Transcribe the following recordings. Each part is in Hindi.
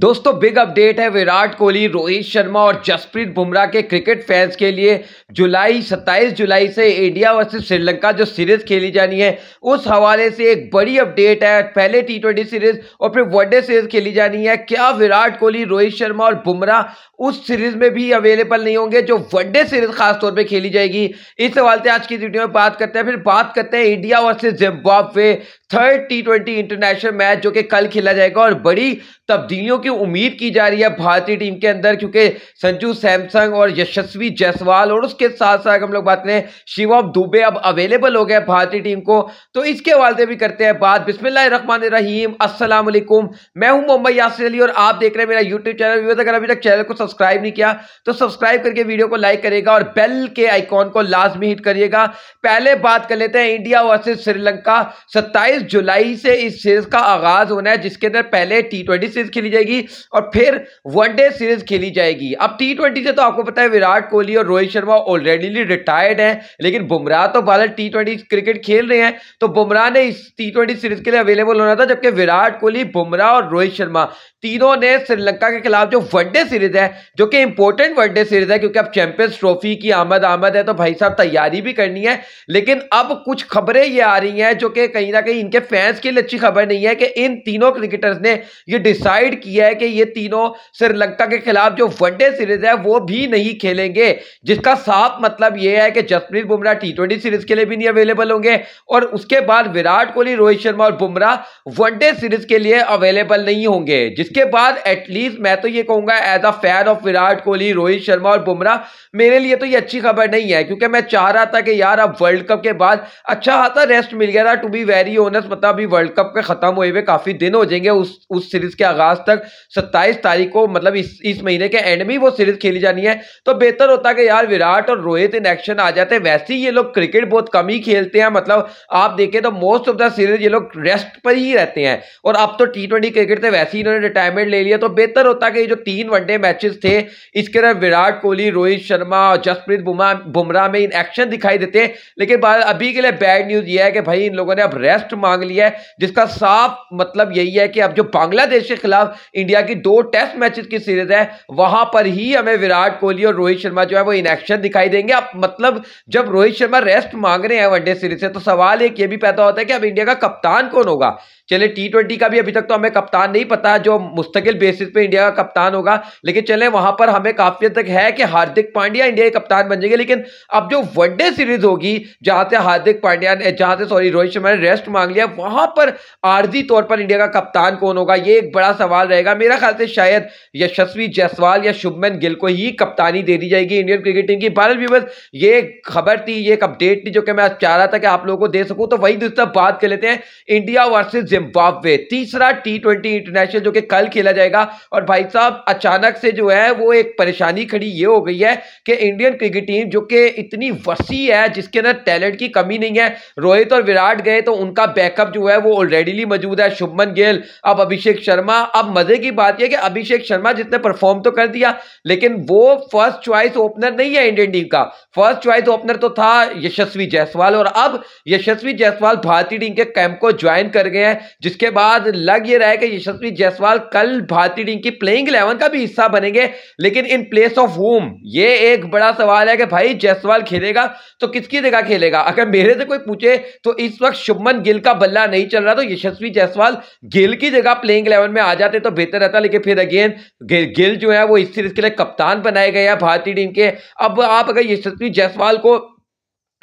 दोस्तों बिग अपडेट है विराट कोहली रोहित शर्मा और जसप्रीत बुमराह के क्रिकेट फैंस के लिए जुलाई 27 जुलाई से इंडिया वर्सेस श्रीलंका जो सीरीज खेली जानी है उस हवाले से एक बड़ी अपडेट है पहले टी ट्वेंटी सीरीज और फिर वनडे सीरीज खेली जानी है क्या विराट कोहली रोहित शर्मा और बुमराह उस सीरीज में भी अवेलेबल नहीं होंगे जो वनडे सीरीज खासतौर पर खेली जाएगी इस सवाल से आज की वीडियो में बात करते हैं फिर बात करते हैं India versus Zimbabwe third T international match जो कि कल खेला जाएगा और बड़ी तब्दीलियों की उम्मीद की जा रही है भारतीय टीम के अंदर क्योंकि संजू सैमसंग और यशस्वी जायसवाल और उसके साथ साथ हम लोग बात करें शिवम दुबे अब अवेलेबल हो गए भारतीय टीम को तो इसके हवाले भी करते हैं बात बिस्मिल्ल बिस्मिल्लाहमान रहीम असल मैं हूं मुंबई यासर अली और आप देख रहे हैं मेरा यूट्यूब चैनल अगर अभी तक चैनल को सब्सक्राइब नहीं किया तो सब्सक्राइब करके वीडियो को लाइक करेगा और बेल के आइकॉन को लाजमी हिट करिएगा पहले बात कर लेते हैं इंडिया वर्सेज श्रीलंका सत्ताईस जुलाई से इस सीरीज का आगाज होना है जिसके अंदर पहले टी ट्वेंटी सीरीज खेली जाएगी जाएगी और फिर वनडे सीरीज खेली जाएगी अब टी ट्वेंटी से तो आपको पता है विराट कोहली और रोहित शर्मा ऑलरेडी रिटायर्ड हैं लेकिन बुमराह तो भारत टी ट्वेंटी क्रिकेट खेल रहे हैं तो बुमराह ने इस टी ट्वेंटी सीरीज के लिए अवेलेबल होना था जबकि विराट कोहली बुमराह और रोहित शर्मा तीनों ने श्रीलंका के खिलाफ जो वनडे सीरीज है जो कि इंपॉर्टेंट वनडे सीरीज है क्योंकि अब चैंपियंस ट्रॉफी की आमद आमद है तो भाई साहब तैयारी भी करनी है लेकिन अब कुछ खबरें ये आ रही हैं जो कि कहीं ना कहीं इनके फैंस के लिए अच्छी खबर नहीं है कि इन तीनों क्रिकेटर्स ने ये डिसाइड किया है कि ये तीनों श्रीलंका के खिलाफ जो वनडे सीरीज है वो भी नहीं खेलेंगे जिसका साफ मतलब ये है कि Jasprit Bumrah T twenty series के लिए भी नहीं अवेलेबल होंगे और उसके बाद विराट कोहली रोहित शर्मा और बुमराह वनडे सीरीज के लिए अवेलेबल नहीं होंगे जिसके इसके बाद एटलीस्ट मैं तो ये कहूंगा as a fan of Virat Kohli Rohit Sharma और बुमराह मेरे लिए तो ये अच्छी खबर नहीं है क्योंकि मैं चाह रहा था कि यार अब वर्ल्ड कप के बाद अच्छा खासा रेस्ट मिल गया था टू बी वेरी ओनस्ट मतलब अभी वर्ल्ड कप के ख़त्म हुए हुए काफ़ी दिन हो जाएंगे उस उस सीरीज़ के आगाज़ तक सत्ताईस तारीख को मतलब इस इस महीने के एंड में वो सीरीज़ खेली जानी है तो बेहतर होता कि यार विराट और रोहित इन एक्शन आ जाते वैसे ही ये लोग क्रिकेट बहुत कम ही खेलते हैं मतलब आप देखें तो मोस्ट ऑफ द सीरीज ये लोग रेस्ट पर ही रहते हैं और अब तो टी ट्वेंटी क्रिकेट से वैसे ही इन्होंने रिटायरमेंट ले लिया तो बेहतर होता कि जो तीन वनडे मैचेस थे इसके अंदर विराट कोहली रोहित शर्मा और जसप्रीत बुमराह में इन एक्शन दिखाई देते लेकिन अभी के लिए बैड न्यूज़ ये है कि भाई इन लोगों ने अब रेस्ट मांग लिया है जिसका साफ मतलब यही है कि अब जो बांग्लादेश के खिलाफ इंडिया की दो टेस्ट मैचेस की सीरीज है वहां पर ही हमें विराट कोहली और रोहित शर्मा जो है वो इन एक्शन दिखाई देंगे अब मतलब जब रोहित शर्मा रेस्ट मांग रहे हैं वनडे सीरीज से तो सवाल एक ये भी पैदा होता है कि अब इंडिया का कप्तान कौन होगा चले टी ट्वेंटी का भी अभी तक तो हमें कप्तान नहीं पता जो मुस्तकिल बेसिस पे इंडिया का कप्तान होगा लेकिन चले वहां पर हमें काफी तक है कि हार्दिक पांड्या इंडिया के कप्तान बन जाएंगे लेकिन अब जो वनडे सीरीज होगी जहां से हार्दिक पांड्या ने जहां से सॉरी रोहित शर्मा ने रेस्ट मांग लिया वहां पर आर्जी तौर पर इंडिया का कप्तान कौन होगा ये एक बड़ा सवाल रहेगा मेरा ख्याल से शायद यशस्वी जायसवाल या शुभमन गिल को ही कप्तानी दे दी जाएगी इंडियन क्रिकेट टीम की भारत व्यूवर्स ये खबर थी ये एक अपडेट थी जो कि मैं चाह रहा था कि आप लोगों को दे सकूँ तो वही दूसरा बात कर लेते हैं इंडिया वर्सेज जिम्बाब्वे तीसरा टी ट्वेंटी इंटरनेशनल जो कि कल खेला जाएगा और भाई साहब अचानक से जो है वो एक परेशानी खड़ी ये हो गई है कि इंडियन क्रिकेट टीम जो कि इतनी वसी है जिसके अंदर टैलेंट की कमी नहीं है रोहित और विराट गए तो उनका बैकअप जो है वो ऑलरेडीली मौजूद है शुभमन गेल अब अभिषेक शर्मा अब मजे की बात यह कि अभिषेक शर्मा जिसने परफॉर्म तो कर दिया लेकिन वो फर्स्ट च्वाइस ओपनर नहीं है इंडियन टीम का फर्स्ट च्वाइस ओपनर तो था यशस्वी जायसवाल और अब यशस्वी जायसवाल भारतीय टीम के कैंप को ज्वाइन कर गए हैं जिसके बाद लग ये रहा है कि यशस्वी जायसवाल कल भारतीय टीम की प्लेइंग इलेवन का भी हिस्सा बनेंगे लेकिन इन प्लेस ऑफ होम ये एक बड़ा सवाल है कि भाई जायसवाल खेलेगा तो किसकी जगह खेलेगा अगर मेरे से कोई पूछे तो इस वक्त शुभमन गिल का बल्ला नहीं चल रहा तो यशस्वी जायसवाल गिल की जगह प्लेइंग इलेवन में आ जाते तो बेहतर रहता लेकिन फिर अगेन गिल जो है वो इस सीरीज के लिए कप्तान बनाए गए हैं भारतीय टीम के अब आप अगर यशस्वी जायसवाल को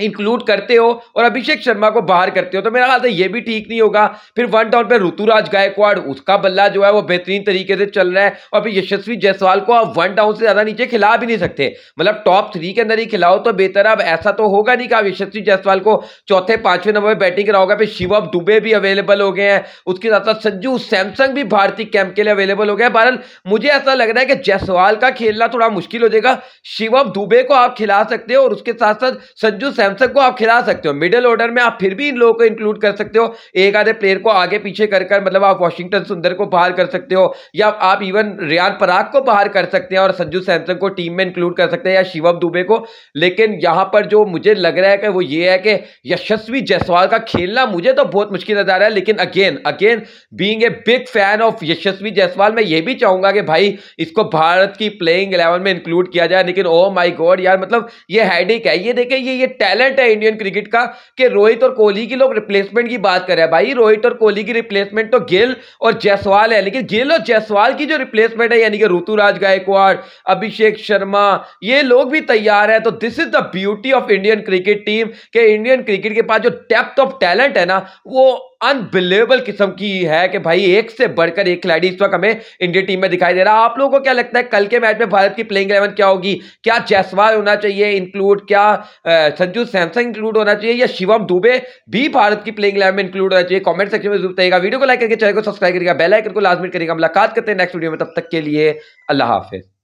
इंक्लूड करते हो और अभिषेक शर्मा को बाहर करते हो तो मेरा ख्याल है तो ये भी ठीक नहीं होगा फिर वन डाउन पे ऋतुराज गायकवाड़ उसका बल्ला जो है वो बेहतरीन तरीके से चल रहा है और फिर यशस्वी जायसवाल को आप वन डाउन से ज़्यादा नीचे खिला भी नहीं सकते मतलब टॉप थ्री के अंदर ही खिलाओ तो बेहतर अब ऐसा तो होगा नहीं कि आप यशस्वी जायसवाल को चौथे पांचवें नंबर पर बैटिंग कराओगे फिर शिवम दुबे भी अवेलेबल हो गए हैं उसके साथ साथ संजू सैमसंग भी भारतीय कैंप के लिए अवेलेबल हो गया बहरहाल मुझे ऐसा लग रहा है कि जायसवाल का खेलना थोड़ा मुश्किल हो जाएगा शिवम दुबे को आप खिला सकते हो और उसके साथ साथ संजू सैमसंग को आप खिला सकते हो मिडिल ऑर्डर में आप फिर भी इन लोगों को इंक्लूड कर सकते हो एक आधे प्लेयर को आगे पीछे कर कर मतलब आप वॉशिंगटन सुंदर को बाहर कर सकते हो या आप इवन रियान पराग को बाहर कर सकते हैं और संजू सैमसंग को टीम में इंक्लूड कर सकते हैं या शिवम दुबे को लेकिन यहाँ पर जो मुझे लग रहा है कि वो ये है कि यशस्वी जायसवाल का खेलना मुझे तो बहुत मुश्किल नजर आ रहा है लेकिन again again being a big fan of Yashasvi Jaiswal मैं ये भी चाहूंगा कि भाई इसको भारत की प्लेइंग इलेवन में इंक्लूड किया जाए लेकिन ओ माई गॉड यार मतलब ये हैडिक है ये देखें ये ये टैलेंट है इंडियन क्रिकेट का कि रोहित और कोहली की लोग रिप्लेसमेंट की बात करें भाई रोहित और कोहली की रिप्लेसमेंट तो गिल और जयसवाल है लेकिन गिल और जयसवाल की जो रिप्लेसमेंट है यानी कि ऋतुराज गायकवाड़ अभिषेक शर्मा ये लोग भी तैयार है तो this is the beauty of Indian cricket team के इंडियन क्रिकेट के पास जो डेप्थ ऑफ टैलेंट है ना वो अनबिलेबल किस्म की है कि भाई एक से बढ़कर एक खिलाड़ी इस वक्त हमें इंडिया टीम में दिखाई दे रहा है आप लोगों को क्या लगता है कल के मैच में भारत की प्लेइंग इलेवन क्या होगी क्या जयसवाल होना चाहिए इंक्लूड क्या संजू सैमसंग इंक्लूड होना चाहिए या शिवम दुबे भी भारत की प्लेइंग इलेवन में इंक्लूड होना चाहिए कॉमेंट सेक्शन में जरूर बताइएगा वीडियो को लाइक करके चैनल को सब्सक्राइब करेगा बेलाइकन को लाजमी करेगा मुलाकात करते हैं नेक्स्ट वीडियो में तब तक के लिए अल्लाह हाफिज़